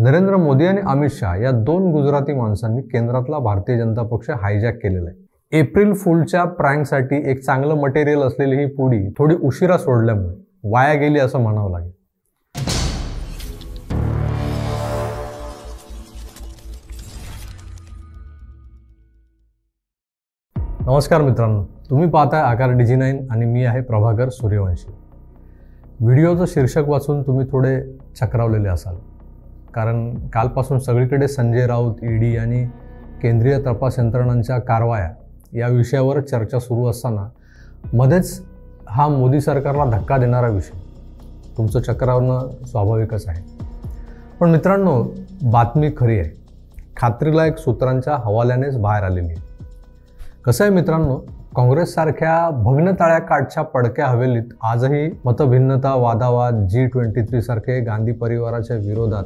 नरेंद्र मोदी आणि अमित शहा या दोन गुजराती माणसांनी केंद्रातला भारतीय जनता पक्ष हायजॅक केलेला आहे एप्रिल फुलच्या प्रँकसाठी एक चांगलं मटेरियल असलेली ही पुडी थोडी उशिरा सोडल्यामुळे वाया गेली असं म्हणावं लागेल नमस्कार मित्रांनो तुम्ही पाहताय आकार डिजी नाईन आणि मी आहे प्रभाकर सूर्यवंशी व्हिडिओचं शीर्षक वाचून तुम्ही थोडे चक्रावलेले असाल कारण कालपासून सगळीकडे संजय राऊत ईडी आणि केंद्रीय तपास यंत्रणांच्या कारवाया या विषयावर चर्चा सुरू असताना मध्येच हा मोदी सरकारला धक्का देणारा विषय तुमचं चक्रावरणं स्वाभाविकच आहे पण मित्रांनो बातमी खरी आहे खात्रीलायक सूत्रांच्या हवाल्यानेच बाहेर आलेली आहे कसं आहे मित्रांनो काँग्रेससारख्या भग्नताळ्या काठच्या पडक्या हवेलीत आजही मतभिन्नता वादावाद जी ट्वेंटी थ्रीसारखे गांधी परिवाराच्या विरोधात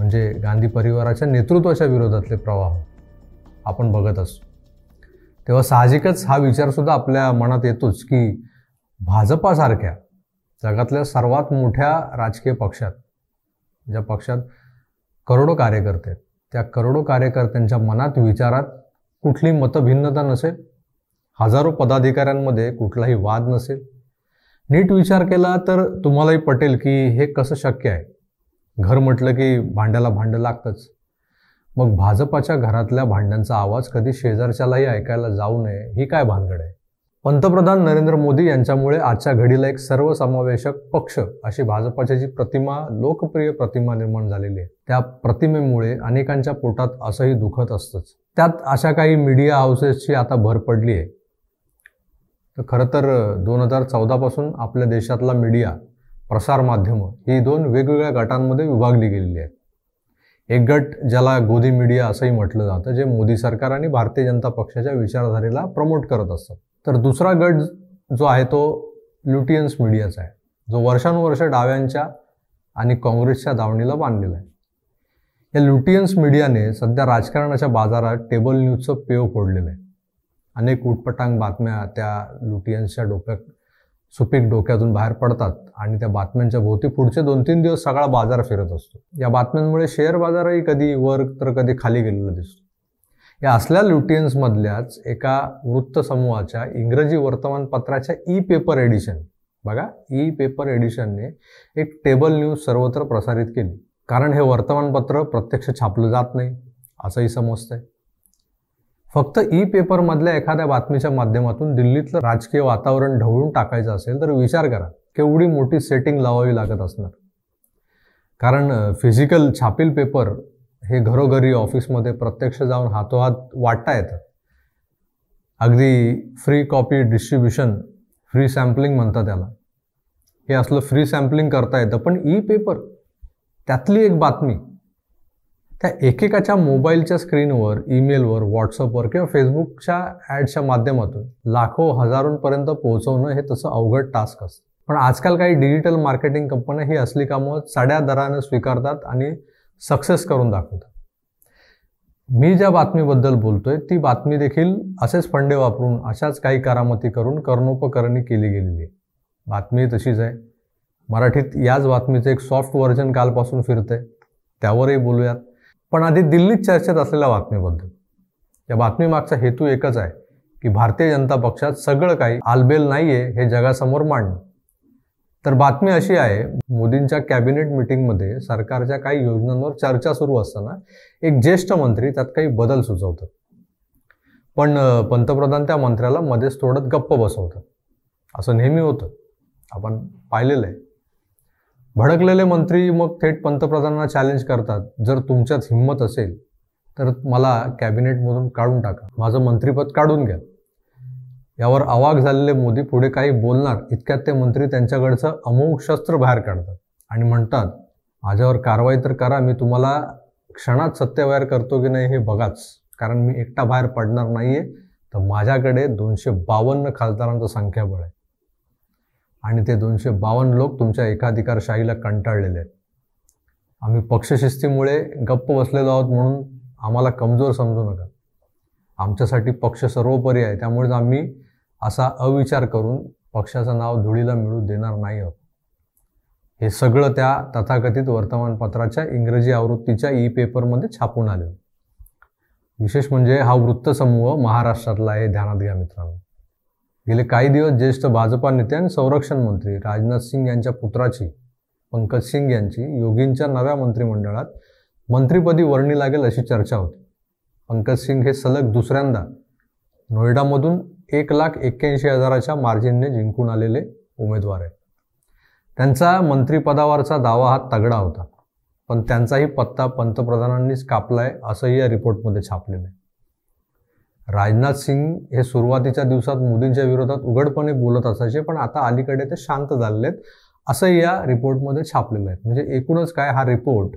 म्हणजे गांधी परिवाराच्या नेतृत्वाच्या विरोधातले प्रवाह आपण बघत असतो तेव्हा साहजिकच हा विचारसुद्धा आपल्या मनात येतोच की भाजपासारख्या जगातल्या सर्वात मोठ्या राजकीय पक्षात ज्या पक्षात करोडो कार्यकर्ते त्या करोडो कार्यकर्त्यांच्या मनात विचारात कुठली मतभिन्नता नसेल हजारो पदाधिकाऱ्यांमध्ये कुठलाही वाद नसेल नीट विचार केला तर तुम्हालाही पटेल की हे कसं शक्य आहे घर म्हटलं की भांड्याला भांडं लागतंच मग भाजपाच्या घरातल्या भांड्यांचा आवाज कधी शेजारच्यालाही ऐकायला जाऊ नये ही काय भानगड आहे पंतप्रधान नरेंद्र मोदी यांच्यामुळे आजच्या घडीला एक सर्वसमावेशक पक्ष अशी भाजपाची जी प्रतिमा लोकप्रिय प्रतिमा निर्माण झालेली आहे त्या प्रतिमेमुळे अनेकांच्या पोटात असंही दुखत असतंच त्यात अशा काही मीडिया हाऊसेसची आता भर पडली आहे तर खरं तर दोन हजार चौदापासून आपल्या देशातला मीडिया प्रसारमाध्यमं ही दोन वेगवेगळ्या गटांमध्ये विभागली गेलेली आहेत एक गट ज्याला गोदी मीडिया असंही म्हटलं जातं जे मोदी सरकार आणि भारतीय जनता पक्षाच्या विचारधारेला प्रमोट करत असतात तर दुसरा गट जो आहे तो ल्युटियन्स मीडियाचा आहे जो वर्षानुवर्ष डाव्यांच्या आणि काँग्रेसच्या दावणीला बांधलेला आहे या ल्युटियन्स मीडियाने सध्या राजकारणाच्या बाजारात टेबल न्यूजचं पेव फोडलेलं आहे अनेक उटपटांग बातम्या त्या लुटियन्सच्या डोक्यात सुपीक डोक्यातून बाहेर पडतात आणि त्या बातम्यांच्या भोवती पुढचे दोन तीन दिवस सगळा बाजार फिरत असतो या बातम्यांमुळे शेअर बाजारही कधी वर तर कधी खाली गेलेला दिसतो या असल्या ल्युटियन्समधल्याच एका वृत्तसमूहाच्या इंग्रजी वर्तमानपत्राच्या ई पेपर एडिशन बघा ई पेपर एडिशनने एक टेबल न्यूज सर्वत्र प्रसारित केली कारण हे वर्तमानपत्र प्रत्यक्ष छापलं जात नाही असंही समजतंय फक्त ई पेपरमधल्या एखाद्या बातमीच्या माध्यमातून दिल्लीतलं राजकीय वातावरण ढवळून टाकायचं असेल तर विचार करा केवढी मोठी सेटिंग लावावी लागत असणार कारण फिजिकल छापील पेपर हे घरोघरी ऑफिसमध्ये प्रत्यक्ष जाऊन हातोहात वाटता येतं अगदी free copy distribution free sampling म्हणतात त्याला हे असलं फ्री सॅम्पलिंग करता येतं पण ई पेपर त्यातली एक बातमी त्या एकेकाच्या मोबाईलच्या स्क्रीनवर ईमेलवर व्हॉट्सअपवर किंवा फेसबुकच्या ॲडच्या माध्यमातून लाखो हजारोंपर्यंत पोहोचवणं हे तसं अवघड टास्क असतं पण आजकाल काही डिजिटल मार्केटिंग कंपन्या ही असली कामं साड्या दराने स्वीकारतात आणि सक्सेस करून दाखवतात मी ज्या बातमीबद्दल बोलतोय ती बातमी देखील असेच फंडे वापरून अशाच काही करामती करून कर्णोपकरणी केली गेलेली आहे बातमी तशीच आहे मराठीत याच बातमीचं एक सॉफ्ट व्हर्जन कालपासून फिरतंय त्यावरही बोलूयात पण आधी दिल्लीत चर्चेत असलेल्या बातमीबद्दल या बातमीमागचा हेतू एकच आहे की भारतीय जनता पक्षात सगळं काही आलबेल नाहीये हे जगासमोर मांडणं तर बातमी अशी आहे मोदींच्या कॅबिनेट मिटिंगमध्ये सरकारच्या काही योजनांवर चर्चा सुरू असताना एक ज्येष्ठ मंत्री त्यात काही बदल सुचवतात पण पंतप्रधान त्या मंत्र्याला मध्येच तोडत गप्प बसवतात असं नेहमी होतं आपण पाहिलेलं आहे भडकलेले मंत्री मग थेट पंतप्रधानांना चॅलेंज करतात जर तुमच्यात हिंमत असेल तर मला कॅबिनेटमधून काढून टाका माझं मंत्रिपद काढून घ्या यावर आवाक झालेले मोदी पुढे काही बोलणार इतक्यात ते मंत्री त्यांच्याकडचं अमोघ शस्त्र बाहेर काढतात आणि म्हणतात माझ्यावर कारवाई तर करा मी तुम्हाला क्षणात सत्तेबाहेर करतो की नाही हे बघाच कारण मी एकटा बाहेर पडणार नाही आहे तर माझ्याकडे दोनशे बावन्न खासदारांचं संख्याबळ आहे आणि ते दोनशे बावन्न लोक तुमच्या एकाधिकारशाहीला कंटाळलेले आहेत आम्ही पक्षशिस्तीमुळे गप्प बसलेलो आहोत म्हणून आम्हाला कमजोर समजू नका आमच्यासाठी पक्ष सर्वोपरी आहे त्यामुळेच आम्ही असा अविचार करून पक्षाचं नाव धुळीला मिळू देणार नाही आहोत हे सगळं त्या तथाकथित वर्तमानपत्राच्या इंग्रजी आवृत्तीच्या ई पेपरमध्ये छापून आले विशेष म्हणजे हा वृत्तसमूह महाराष्ट्रातला आहे ध्यानात घ्या मित्रांनो गेले काही दिवस ज्येष्ठ भाजपा नेते आणि संरक्षण मंत्री राजनाथ सिंग यांच्या पुत्राची पंकज सिंग यांची योगींच्या नव्या मंत्रिमंडळात मंत्रिपदी वर्णी लागेल अशी चर्चा होती पंकज सिंग हे सलग दुसऱ्यांदा नोएडामधून एक लाख एक्क्याऐंशी हजाराच्या मार्जिनने जिंकून आलेले उमेदवार आहेत त्यांचा मंत्रिपदावरचा दावा हा तगडा होता पण त्यांचाही पत्ता पंतप्रधानांनीच कापलाय असंही या रिपोर्टमध्ये छापलेलं आहे राजनाथ सिंग हे सुरुवातीच्या दिवसात मोदींच्या विरोधात उघडपणे बोलत असायचे पण आता अलीकडे ते शांत झालेले आहेत या रिपोर्टमध्ये छापलेलं आहे म्हणजे एकूणच काय हा रिपोर्ट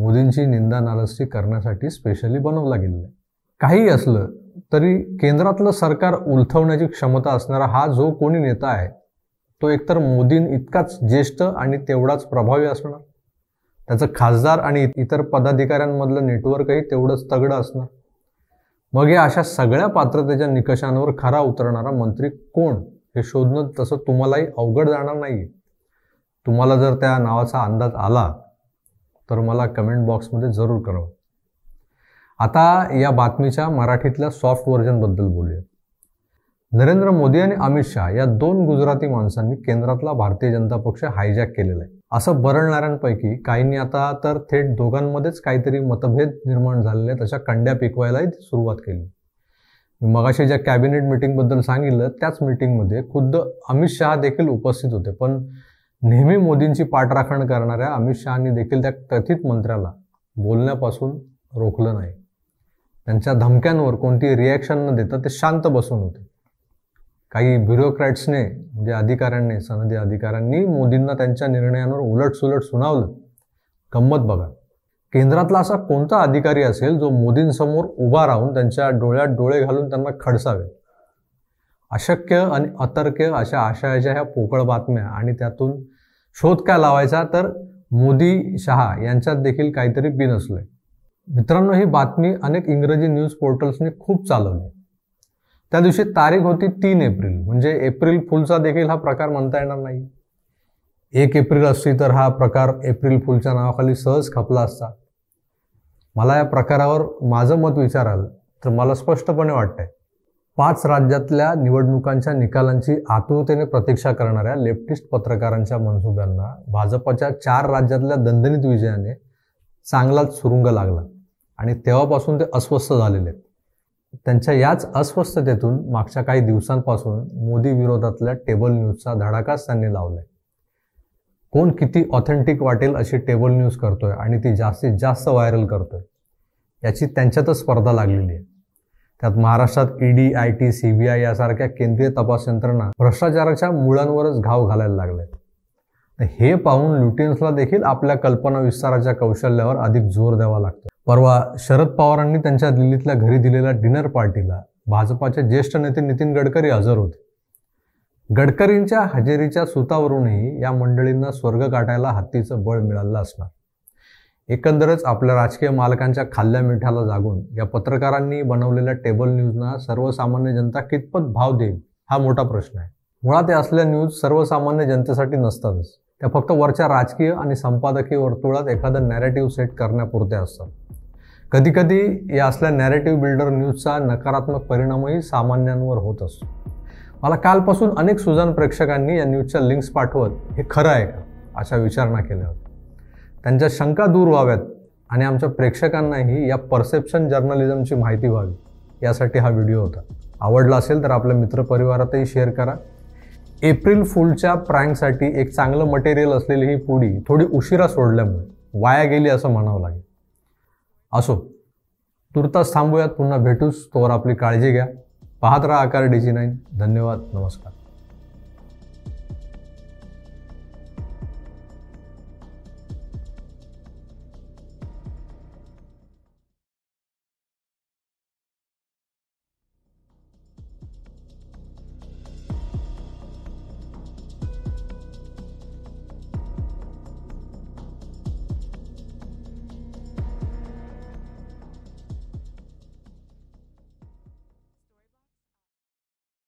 मोदींची निंदा नालस्टी करण्यासाठी स्पेशली बनवला गेलेला आहे काहीही असलं तरी केंद्रातलं सरकार उलथवण्याची क्षमता असणारा हा जो कोणी नेता आहे तो एकतर मोदीं इतकाच ज्येष्ठ आणि तेवढाच प्रभावी असणार त्याचं खासदार आणि इतर पदाधिकाऱ्यांमधलं नेटवर्कही तेवढंच तगडं असणार मग या अशा सगळ्या पात्रतेच्या निकषांवर खरा उतरणारा मंत्री कोण हे शोधणं तसं तुम्हालाही अवघड जाणार नाही तुम्हाला जर त्या नावाचा अंदाज आला तर मला कमेंट बॉक्समध्ये जरूर करावं आता या बातमीच्या मराठीतल्या सॉफ्ट व्हर्जनबद्दल बोलूया नरेंद्र मोदी आणि अमित शहा या दोन गुजराती माणसांनी केंद्रातला भारतीय जनता पक्ष हायजॅक केलेला आहे असं बरळणाऱ्यांपैकी काहींनी आता तर थेट दोघांमध्येच काहीतरी मतभेद निर्माण झालेले अशा कंड्या पिकवायलाही सुरुवात केली मी मगाशी ज्या कॅबिनेट मिटिंगबद्दल सांगितलं त्याच मिटिंगमध्ये खुद्द अमित शहा देखील उपस्थित होते पण नेहमी मोदींची पाठराखण करणाऱ्या अमित शहानी देखील त्या कथित मंत्र्याला बोलण्यापासून रोखलं नाही त्यांच्या धमक्यांवर कोणती रिॲक्शन न देता ते शांत बसून होते काही ब्युरोक्रॅट्सने म्हणजे अधिकाऱ्यांनी सनदी अधिकाऱ्यांनी मोदींना त्यांच्या निर्णयांवर उलटसुलट सुनावलं गंमत बघा केंद्रातला असा कोणता अधिकारी असेल जो मोदींसमोर उभा राहून त्यांच्या डोळ्यात डोळे घालून त्यांना खडसावे अशक्य आणि अतर्क्य अशा आशयाच्या ह्या पोकळ बातम्या आणि त्यातून शोध काय लावायचा तर मोदी शहा यांच्यात देखील काहीतरी बिन असलंय मित्रांनो ही बातमी अनेक इंग्रजी न्यूज पोर्टल्सने खूप चालवली त्या दिवशी तारीख होती तीन एप्रिल म्हणजे एप्रिल फुलचा देखील हा प्रकार म्हणता येणार नाही एक एप्रिल असली तर हा प्रकार एप्रिल फुलच्या नावाखाली सहज खपला असता मला या प्रकारावर माझं मत विचाराल तर मला स्पष्टपणे वाटतंय पाच राज्यातल्या निवडणुकांच्या निकालांची आतुरतेने प्रतीक्षा करणाऱ्या लेफ्टिस्ट पत्रकारांच्या मनसुब्यांना भाजपच्या चार राज्यातल्या दणदणीत विजयाने चांगलाच सुरुंग लागला आणि तेव्हापासून ते अस्वस्थ झालेले आहेत त्यांच्या याच अस्वस्थतेतून मागच्या काही दिवसांपासून मोदी विरोधातल्या टेबल न्यूजचा धडाकाच त्यांनी लावलाय कोण किती ऑथेंटिक वाटेल अशी टेबल न्यूज करतोय आणि ती जास्तीत जास्त व्हायरल करतोय याची त्यांच्यातच स्पर्धा लागलेली आहे त्यात महाराष्ट्रात ईडी आय टी सी यासारख्या केंद्रीय तपास यंत्रणा भ्रष्टाचाराच्या मुळांवरच घाव घालायला लागले हे पाहून लुटिन्सला देखील आपल्या कल्पना विस्ताराच्या कौशल्यावर अधिक जोर द्यावा लागतो परवा शरद पवारांनी त्यांच्या दिल्लीतल्या घरी दिलेल्या डिनर पार्टीला भाजपाचे ज्येष्ठ नेते नितीन गडकरी हजर होते गडकरींच्या हजेरीच्या सुतावरूनही या मंडळींना स्वर्ग काटायला हत्तीचं बळ मिळालं असणार एकंदरच आपल्या राजकीय मालकांच्या खाल्ल्या मिठाला जागून या पत्रकारांनी बनवलेल्या टेबल न्यूजना सर्वसामान्य जनता कितपत भाव देईल हा मोठा प्रश्न आहे मुळात या असल्या न्यूज सर्वसामान्य जनतेसाठी नसतातच त्या फक्त वरच्या राजकीय आणि संपादकीय वर्तुळात एखादं नॅरेटिव्ह सेट करण्यापुरत्या असतात कधीकधी या असल्या नॅरेटिव्ह बिल्डर न्यूजचा नकारात्मक परिणामही सामान्यांवर होत असतो मला कालपासून अनेक सुजान प्रेक्षकांनी या न्यूजच्या लिंक्स पाठवत हे खरं आहे का अशा विचारणा केल्या होत्या त्यांच्या शंका दूर व्हाव्यात आणि आमच्या प्रेक्षकांनाही या परसेप्शन जर्नलिझमची माहिती व्हावी यासाठी हा व्हिडिओ होता आवडला असेल तर आपल्या मित्रपरिवारातही शेअर करा एप्रिल फुलच्या प्रँकसाठी एक चांगलं मटेरियल असलेली ही पुडी थोडी उशिरा सोडल्यामुळे वाया गेली असं म्हणावं लागेल असो तुर्तास थांबूयात पुन्हा भेटूस तोवर आपली काळजी घ्या पाहत राहा आकार डी जी नाईन धन्यवाद नमस्कार